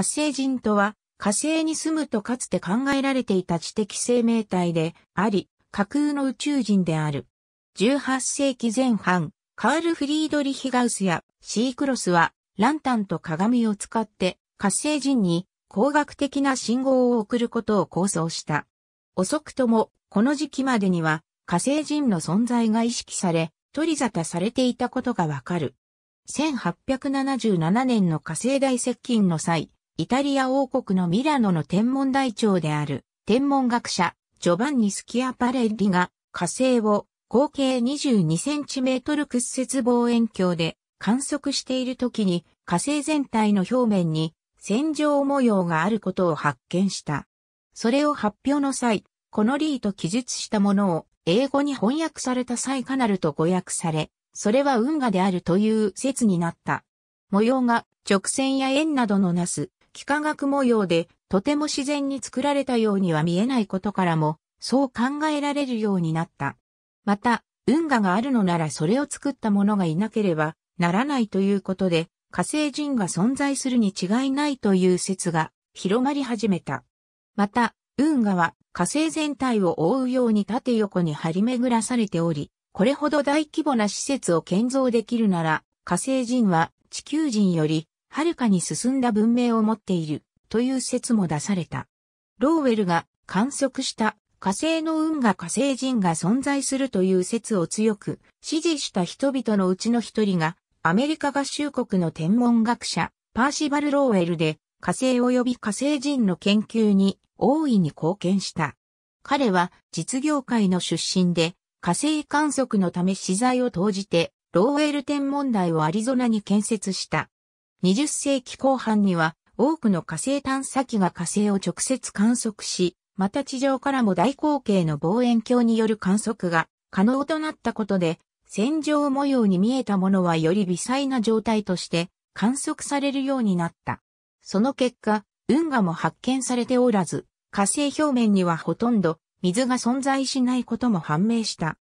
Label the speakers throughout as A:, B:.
A: 火星人とは、火星に住むとかつて考えられていた知的生命体であり、架空の宇宙人である。18世紀前半、カール・フリードリヒ・ガウスやシークロスは、ランタンと鏡を使って火星人に工学的な信号を送ることを構想した。遅くとも、この時期までには火星人の存在が意識され、取り沙汰されていたことがわかる。1877年の火星大接近の際、イタリア王国のミラノの天文台長である天文学者ジョバンニ・スキアパレッリが火星を合計2 2トル屈折望遠鏡で観測している時に火星全体の表面に線状模様があることを発見した。それを発表の際、このリーと記述したものを英語に翻訳された際カナルと誤訳され、それは運河であるという説になった。模様が直線や円などのなす幾何学模様で、とても自然に作られたようには見えないことからも、そう考えられるようになった。また、運河があるのならそれを作った者がいなければならないということで、火星人が存在するに違いないという説が広まり始めた。また、運河は火星全体を覆うように縦横に張り巡らされており、これほど大規模な施設を建造できるなら、火星人は地球人よりはるかに進んだ文明を持っているという説も出された。ローウェルが観測した火星の運河火星人が存在するという説を強く支持した人々のうちの一人がアメリカ合衆国の天文学者パーシバル・ローウェルで火星及び火星人の研究に大いに貢献した。彼は実業界の出身で火星観測のため資材を投じてローウェル天文台をアリゾナに建設した。20世紀後半には多くの火星探査機が火星を直接観測し、また地上からも大口径の望遠鏡による観測が可能となったことで、線場模様に見えたものはより微細な状態として観測されるようになった。その結果、運河も発見されておらず、火星表面にはほとんど水が存在しないことも判明した。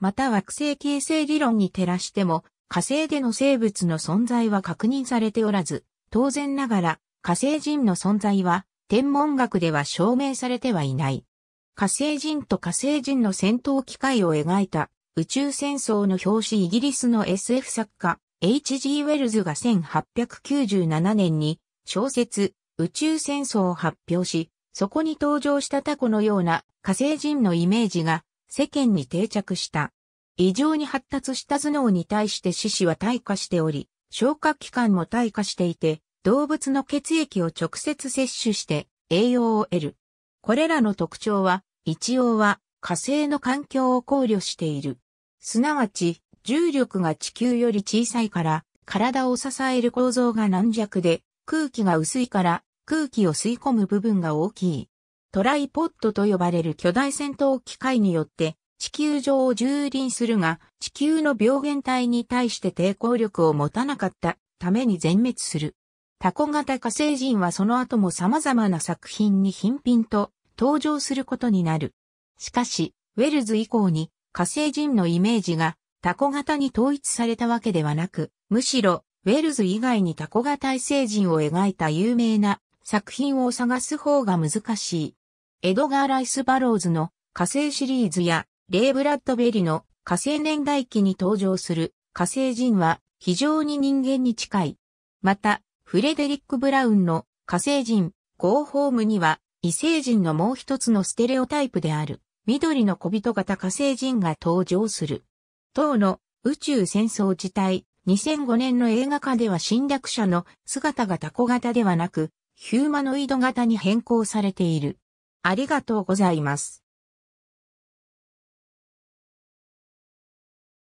A: また惑星形成理論に照らしても、火星での生物の存在は確認されておらず、当然ながら火星人の存在は天文学では証明されてはいない。火星人と火星人の戦闘機会を描いた宇宙戦争の表紙イギリスの SF 作家 H.G. ウェルズが1897年に小説宇宙戦争を発表し、そこに登場したタコのような火星人のイメージが世間に定着した。異常に発達した頭脳に対して四肢は退化しており、消化器官も退化していて、動物の血液を直接摂取して栄養を得る。これらの特徴は、一応は火星の環境を考慮している。すなわち、重力が地球より小さいから、体を支える構造が軟弱で、空気が薄いから空気を吸い込む部分が大きい。トライポッドと呼ばれる巨大戦闘機械によって地球上を蹂躙するが、地球の病原体に対して抵抗力を持たなかったために全滅する。タコ型火星人はその後も様々な作品に頻品と登場することになる。しかし、ウェルズ以降に火星人のイメージがタコ型に統一されたわけではなく、むしろウェルズ以外にタコ型異星人を描いた有名な作品を探す方が難しい。エドガー・ライス・バローズの火星シリーズやレイ・ブラッドベリの火星年代記に登場する火星人は非常に人間に近い。また、フレデリック・ブラウンの火星人、ゴーホームには異星人のもう一つのステレオタイプである緑の小人型火星人が登場する。当の宇宙戦争自体2005年の映画化では侵略者の姿がタコ型ではなくヒューマノイド型に変更されている。ありがとうございます。